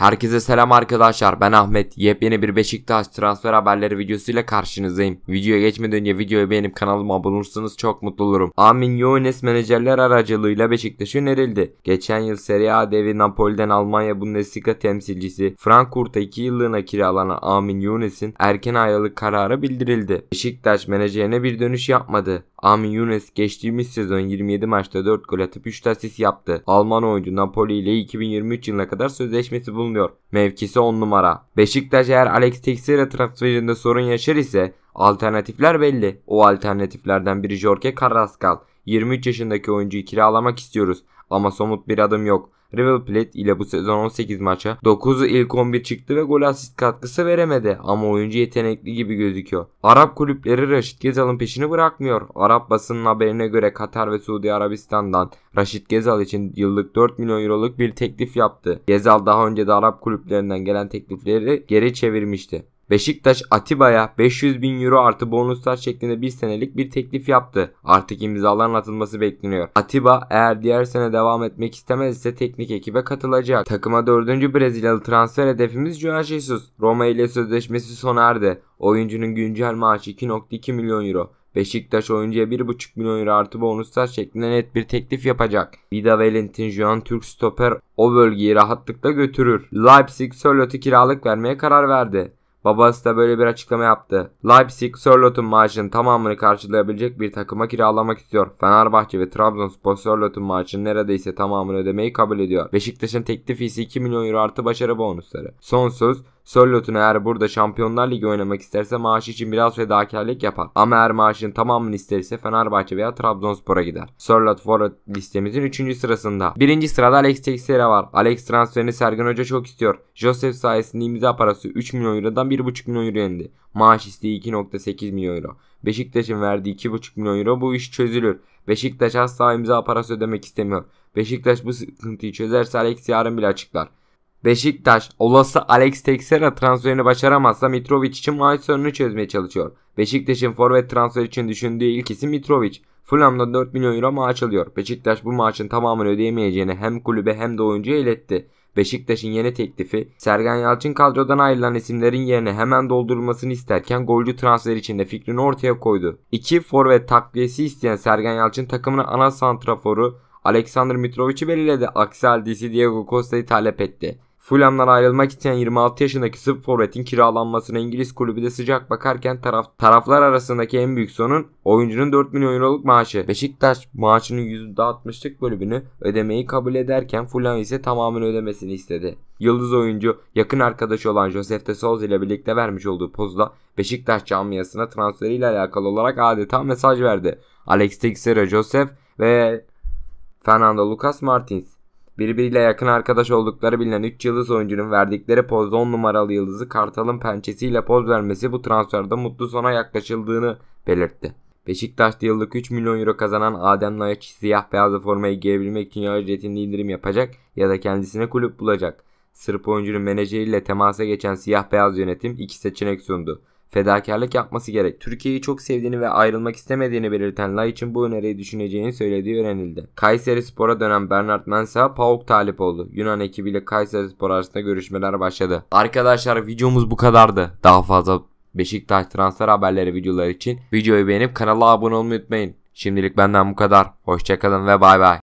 Herkese selam arkadaşlar ben Ahmet. Yepyeni bir Beşiktaş transfer haberleri videosuyla karşınızdayım. Videoya geçmeden önce videoyu beğenip kanalıma abone olursanız çok mutlu olurum. Amin Younes menajerler aracılığıyla Beşiktaş'a önerildi. Geçen yıl Serie A devi Napoli'den Almanya Bundesliga temsilcisi Frankfurt'a 2 yıllığına kiralanan Amin Younes'in erken ayrılık kararı bildirildi. Beşiktaş menajerine bir dönüş yapmadı. Amin Younes geçtiğimiz sezon 27 maçta 4 gol atıp 3 asist yaptı. Alman oyuncu Napoli ile 2023 yılına kadar sözleşmesi bulundu bulunmuyor. Mevkisi 10 numara. Beşiktaş eğer Alex Teixeira transferinde sorun yaşar ise alternatifler belli. O alternatiflerden biri Jorge Carrascal. 23 yaşındaki oyuncuyu kiralamak istiyoruz ama somut bir adım yok. River Plate ile bu sezon 18 maça 9'u ilk 11 çıktı ve gol asist katkısı veremedi ama oyuncu yetenekli gibi gözüküyor. Arap kulüpleri Raşit Gezal'ın peşini bırakmıyor. Arap basının haberine göre Katar ve Suudi Arabistan'dan Raşit Gezal için yıllık 4 milyon euroluk bir teklif yaptı. Gezal daha önce de Arap kulüplerinden gelen teklifleri geri çevirmişti. Beşiktaş Atiba'ya 500 bin euro artı bonuslar şeklinde bir senelik bir teklif yaptı. Artık imzaların atılması bekleniyor. Atiba eğer diğer sene devam etmek istemez ise teknik ekibe katılacak. Takıma 4. Brezilyalı transfer hedefimiz João Jesus. Roma ile sözleşmesi sona erdi. Oyuncunun güncel maaşı 2.2 milyon euro. Beşiktaş oyuncuya 1.5 milyon euro artı bonuslar şeklinde net bir teklif yapacak. Vida Valentin Juan Türk stoper o bölgeyi rahatlıkla götürür. Leipzig Sörlot'u kiralık vermeye karar verdi. Babası da böyle bir açıklama yaptı. Leipzig, Sörlot'un maaşının tamamını karşılayabilecek bir takıma kiralamak istiyor. Fenerbahçe ve Trabzonspor Sörlot'un maaşının neredeyse tamamını ödemeyi kabul ediyor. Beşiktaş'ın teklifi ise 2 milyon euro artı başarı bonusları. Son söz Sörlot'un eğer burada Şampiyonlar Ligi oynamak isterse maaşı için biraz fedakarlık yapar. Ama eğer maaşın tamamını isterse Fenerbahçe veya Trabzonspor'a gider. Sörlot forward listemizin 3. sırasında. 1. sırada Alex Teixeira var. Alex transferini Sergen Hoca çok istiyor. Joseph sayesinde imza parası 3 milyon eurodan 1,5 milyon euro indi. Maaş isteği 2.8 milyon euro. Beşiktaş'ın verdiği 2,5 milyon euro bu iş çözülür. Beşiktaş asla imza parası ödemek istemiyor. Beşiktaş bu sıkıntıyı çözerse Alex yarın bile açıklar. Beşiktaş olası Alex Teixeira transferini başaramazsa Mitrovic için maaş sorunu çözmeye çalışıyor. Beşiktaş'ın forvet transfer için düşündüğü ilk isim Mitrovic. Fulham'da 4 milyon euro maaş alıyor. Beşiktaş bu maaşın tamamını ödeyemeyeceğini hem kulübe hem de oyuncuya iletti. Beşiktaş'ın yeni teklifi Sergen Yalçın kadrodan ayrılan isimlerin yerine hemen doldurulmasını isterken golcü transfer için de fikrini ortaya koydu. İki forvet takviyesi isteyen Sergen Yalçın takımının ana santraforu Alexander Mitrovic'i belirledi. Aksi halde Diego Costa'yı talep etti. Fulham'dan ayrılmak isteyen 26 yaşındaki sırf forvetin kiralanmasına İngiliz kulübü de sıcak bakarken taraf, taraflar arasındaki en büyük sorun oyuncunun 4 milyon euroluk maaşı. Beşiktaş maaşının %60'lık bölümünü ödemeyi kabul ederken Fulham ise tamamını ödemesini istedi. Yıldız oyuncu yakın arkadaşı olan Josef de Souza ile birlikte vermiş olduğu pozla Beşiktaş camiasına transferiyle alakalı olarak adeta mesaj verdi. Alex Teixeira Josef ve Fernando Lucas Martins Birbiriyle yakın arkadaş oldukları bilinen 3 yıldız oyuncunun verdikleri pozda 10 numaralı yıldızı Kartal'ın pençesiyle poz vermesi bu transferde mutlu sona yaklaşıldığını belirtti. Beşiktaş'ta yıllık 3 milyon euro kazanan Adem Nayaç siyah beyazlı formayı giyebilmek için ya ücretinde indirim yapacak ya da kendisine kulüp bulacak. Sırp oyuncunun menajeriyle temasa geçen siyah beyaz yönetim iki seçenek sundu fedakarlık yapması gerek. Türkiye'yi çok sevdiğini ve ayrılmak istemediğini belirten Lay için bu öneriyi düşüneceğini söylediği öğrenildi. Kayseri Spor'a dönen Bernard Mensah PAOK talip oldu. Yunan ekibiyle Kayseri Spor arasında görüşmeler başladı. Arkadaşlar videomuz bu kadardı. Daha fazla Beşiktaş transfer haberleri videoları için videoyu beğenip kanala abone olmayı unutmayın. Şimdilik benden bu kadar. Hoşçakalın ve bay bay.